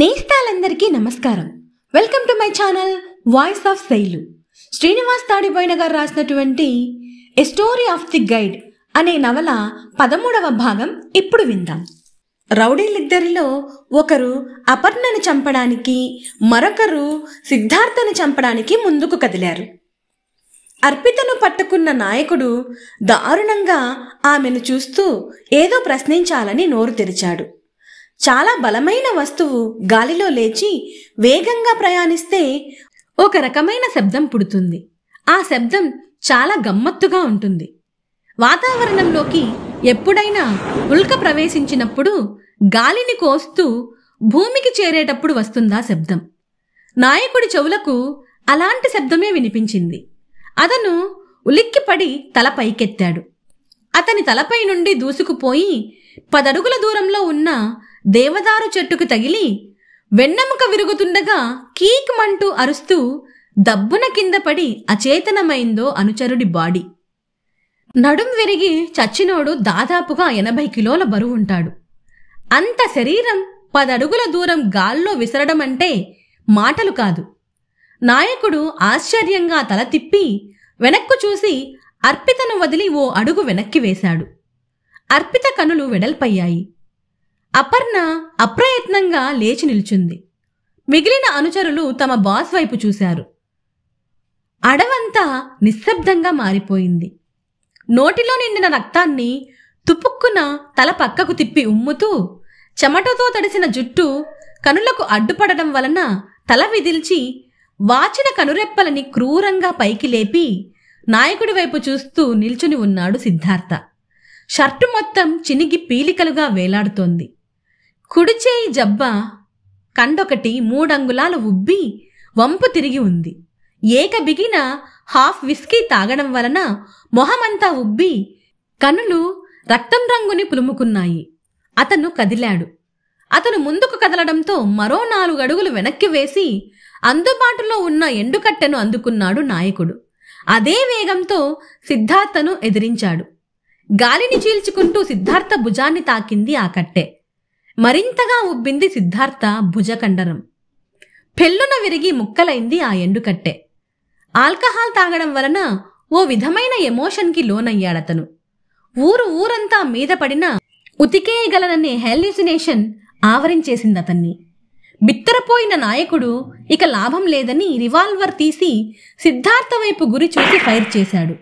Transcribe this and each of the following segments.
నేస్తాలందరికీ నమస్కారం welcome to my channel voice of Shailu Srinivas తాడిపోయిన గారు రాసినటువంటి a story of the guide అనే నవల పదమూడవ భాగం ఇప్పుడు విందాం రౌడీలిద్దరిలో ఒకరు అపర్ణను చంపడానికి మరొకరు సిద్ధార్థను చంపడానికి ముందుకు కదిలారు అర్పితను పట్టుకున్న నాయకుడు దారుణంగా ఆమెను చూస్తూ ఏదో ప్రశ్నించాలని నోరు తెరిచాడు చాలా బలమైన వస్తువు గాలిలో లేచి వేగంగా ప్రయాణిస్తే ఒక రకమైన శబ్దం పుడుతుంది ఆ శబ్దం చాలా గమ్మత్తుగా ఉంటుంది వాతావరణంలోకి ఎప్పుడైనా ఉల్క ప్రవేశించినప్పుడు గాలిని కోస్తూ భూమికి చేరేటప్పుడు వస్తుందా శబ్దం నాయకుడి చెవులకు అలాంటి శబ్దమే వినిపించింది అతను ఉలిక్కిపడి తల పైకెత్తాడు అతని తలపై నుండి దూసుకుపోయి పదడుగుల దూరంలో ఉన్న దేవదారు చెట్టుకు తగిలి వెన్నెముక విరుగుతుండగా కీక్మంటూ అరుస్తూ దబ్బున కింద పడి అచేతనమైందో అనుచరుడి బాడీ నడుం విరిగి చచ్చినోడు దాదాపుగా ఎనభై కిలోల బరువుంటాడు అంత శరీరం పదడుగుల దూరం గాల్లో విసరడమంటే మాటలు కాదు నాయకుడు ఆశ్చర్యంగా తల తిప్పి వెనక్కు చూసి అర్పితను వదిలి ఓ అడుగు వెనక్కి వేశాడు అర్పిత కనులు వెడల్పయ్యాయి అపర్ణ అప్రయత్నంగా లేచి నిల్చుంది మిగిలిన అనుచరులు తమ బాస్ వైపు చూశారు అడవంతా నిశ్శబ్దంగా మారిపోయింది నోటిలో నిండిన రక్తాన్ని తుపుక్కున తల పక్కకు తిప్పి ఉమ్ముతూ చెమటతో తడిసిన జుట్టు కనులకు అడ్డుపడడం వలన తల విదిల్చి వాచిన కనురెప్పలని క్రూరంగా పైకి లేపి నాయకుడి వైపు చూస్తూ నిల్చుని ఉన్నాడు సిద్ధార్థ షర్టు మొత్తం చినిగి పీలికలుగా వేలాడుతోంది కుడిచేయి జబ్బ కండొకటి మూడంగుళాలు ఉబ్బి వంపు తిరిగి ఉంది ఏక బిగిన హాఫ్ విస్కీ తాగడం వలన మొహమంతా ఉబ్బి కనులు రక్తం రంగుని పులుముకున్నాయి అతను కదిలాడు అతను ముందుకు కదలడంతో మరో నాలుగు అడుగులు వెనక్కి వేసి అందుబాటులో ఉన్న ఎండుకట్టెను అందుకున్నాడు నాయకుడు అదే వేగంతో సిద్ధార్థను ఎదిరించాడు గాలిని చీల్చుకుంటూ సిద్ధార్థ భుజాన్ని తాకింది ఆ కట్టె మరింతగా ఉబ్బింది సిద్ధార్థ భుజకండరం పెళ్ళున విరిగి ముక్కలైంది ఆ ఎండుకట్టె ఆల్కహాల్ తాగడం వలన ఓ విధమైన ఎమోషన్కి లోనయ్యాడతను ఊరు ఊరంతా మీద పడిన ఉతికేయగలననే హెల్యూసినేషన్ ఆవరించేసింది అతన్ని బిత్తరపోయిన నాయకుడు ఇక లాభం లేదని రివాల్వర్ తీసి సిద్ధార్థ వైపు గురి చూసి ఫైర్ చేశాడు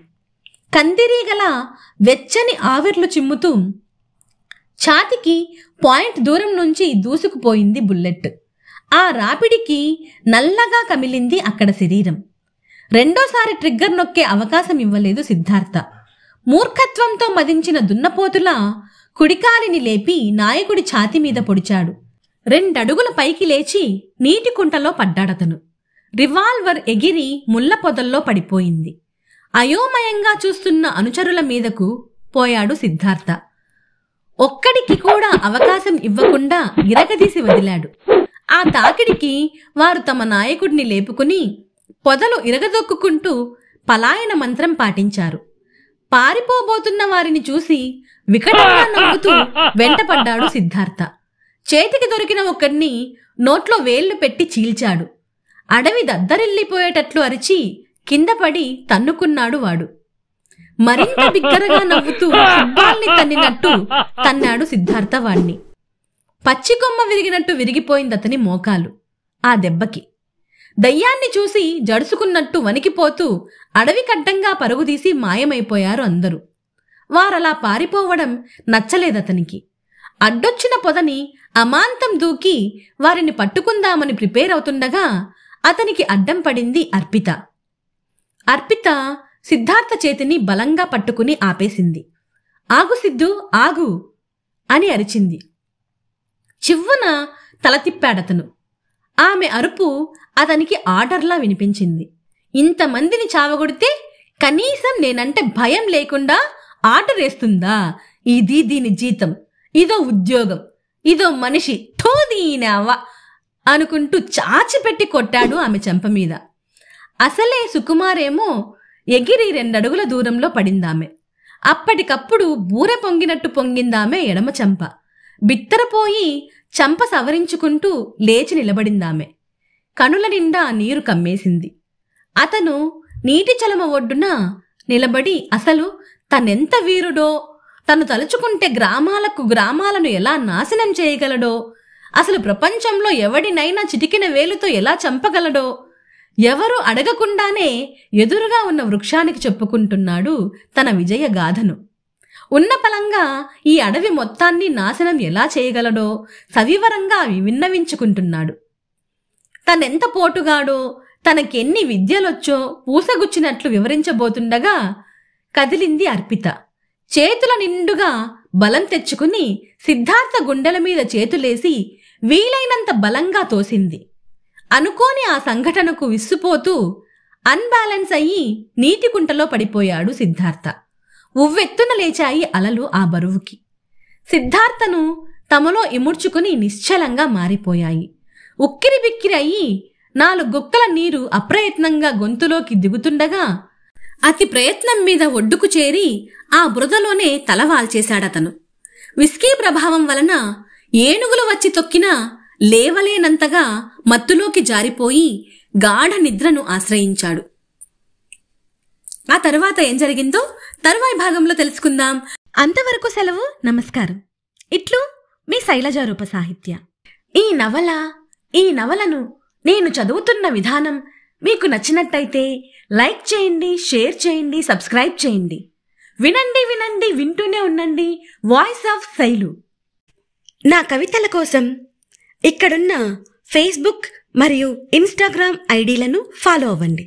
కందిరీగల వెచ్చని ఆవిర్లు చిమ్ముతూ ఛాతికి పాయింట్ దూరం నుంచి దూసుకుపోయింది బుల్లెట్ ఆ రాపిడికి నల్లగా కమిలింది అక్కడ శరీరం రెండోసారి ట్రిగ్గర్ నొక్కే అవకాశం ఇవ్వలేదు సిద్ధార్థ మూర్ఖత్వంతో మదించిన దున్నపోతుల కుడికాలిని లేపి నాయకుడి ఛాతి మీద పొడిచాడు రెండడుగుల పైకి లేచి నీటి కుంటలో పడ్డాడతను రివాల్వర్ ఎగిరి ముళ్ళ పొదల్లో పడిపోయింది అయోమయంగా చూస్తున్న అనుచరుల మీదకు పోయాడు సిద్ధార్థ ఒక్కడికి కూడా అవకాశం ఇవ్వకుండా ఇరగదీసి వదిలాడు ఆ తాకిడికి వారు తమ నాయకుడిని లేపుకుని పొదలు ఇరగదొక్కుంటూ పలాయన మంత్రం పాటించారు పారిపోబోతున్న వారిని చూసి వికటంగా నవ్వుతూ వెంటపడ్డాడు సిద్ధార్థ చేతికి దొరికిన ఒకరిని నోట్లో వేళ్లు పెట్టి చీల్చాడు అడవి దద్దరిల్లిపోయేటట్లు అరిచి కిందపడి తన్నుకున్నాడు వాడు మరింత బిగ్గరగా నవ్వుతూ ఫుట్బాల్ని తన్నినట్టు తన్నాడు సిద్ధార్థ వాణ్ణి పచ్చికొమ్మ విరిగినట్టు విరిగిపోయింది అతని మోకాలు ఆ దెబ్బకి దయ్యాన్ని చూసి జడుసుకున్నట్టు వణికిపోతూ అడవి కడ్డంగా పరుగుదీసి మాయమైపోయారు అందరూ వారలా పారిపోవడం నచ్చలేదతనికి అడ్డొచ్చిన పొదని అమాంతం దూకి వారిని పట్టుకుందామని ప్రిపేర్ అవుతుండగా అతనికి అడ్డం పడింది అర్పిత అర్పిత సిద్ధార్థ చేతిని బలంగా పట్టుకుని ఆపేసింది ఆగు సిద్ధు ఆగు అని అరిచింది చివ్వున తల తిప్పాడతను ఆమె అరుపు అతనికి ఆర్డర్లా వినిపించింది ఇంతమందిని చావగొడితే కనీసం నేనంటే భయం లేకుండా ఆర్డర్ వేస్తుందా ఇది దీని జీతం ఇదో ఉద్యోగం ఇదో మనిషి ఠో దీనావా అనుకుంటూ చాచిపెట్టి కొట్టాడు ఆమె చెంప మీద అసలే సుకుమారేమో ఎగిరి రెండడుగుల దూరంలో పడిందామె అప్పటికప్పుడు బూర పొంగినట్టు పొంగిందామె ఎడమ చంప బిత్తరపోయి చంప సవరించుకుంటూ లేచి నిలబడిందామె కనుల నిండా నీరు కమ్మేసింది అతను నీటి చలమ ఒడ్డున నిలబడి అసలు తనెంత వీరుడో తను తలుచుకుంటే గ్రామాలకు గ్రామాలను ఎలా నాశనం చేయగలడో అసలు ప్రపంచంలో ఎవడినైనా చిటికిన వేలుతో ఎలా చంపగలడో ఎవరు అడగకుండానే ఎదురుగా ఉన్న వృక్షానికి చెప్పుకుంటున్నాడు తన విజయ గాథను ఉన్న పలంగా ఈ అడవి మొత్తాన్ని నాశనం ఎలా చేయగలడో సవివరంగా విన్నవించుకుంటున్నాడు తనెంత పోటుగాడో తనకెన్ని విద్యలొచ్చో పూసగుచ్చినట్లు వివరించబోతుండగా కదిలింది అర్పిత చేతుల నిండుగా బలం తెచ్చుకుని సిద్ధార్థ గుండెల మీద చేతులేసి వీలైనంత బలంగా తోసింది అనుకోని ఆ సంఘటనకు విస్సుపోతూ అన్బ్యాలెన్స్ అయ్యి నీటికుంటలో పడిపోయాడు సిద్ధార్థ ఉవ్వెత్తున లేచాయి అలలు ఆ బరువుకి సిద్ధార్థను తమలో ఇముడ్చుకుని నిశ్చలంగా మారిపోయాయి ఉక్కిరి బిక్కిరి అయ్యి నాలుగు గొక్కల నీరు అప్రయత్నంగా గొంతులోకి దిగుతుండగా అతి ప్రయత్నం మీద ఒడ్డుకు చేరి ఆ బురదలోనే తలవాల్చేశాడతను విస్కీ ప్రభావం వలన ఏనుగులు వచ్చి తొక్కినా లేవలేనంతగా మత్తులోకి జారిపోయి గాఢ నిద్రను ఆశ్రయించాడు ఆ తర్వాత ఏం జరిగిందో తరువాయి భాగంలో తెలుసుకుందాం అంతవరకు సెలవు నమస్కారం ఇట్లు మీ శైలజారూప సాహిత్య ఈ నవల ఈ నవలను నేను చదువుతున్న విధానం మీకు నచ్చినట్టయితే లైక్ చేయండి షేర్ చేయండి సబ్స్క్రైబ్ చేయండి వినండి వినండి వింటూనే ఉండండి వాయిస్ ఆఫ్ శైలు నా కవితల కోసం ఇక్కడున్న ఫేస్బుక్ మరియు ఇన్స్టాగ్రామ్ ఐడీలను ఫాలో అవ్వండి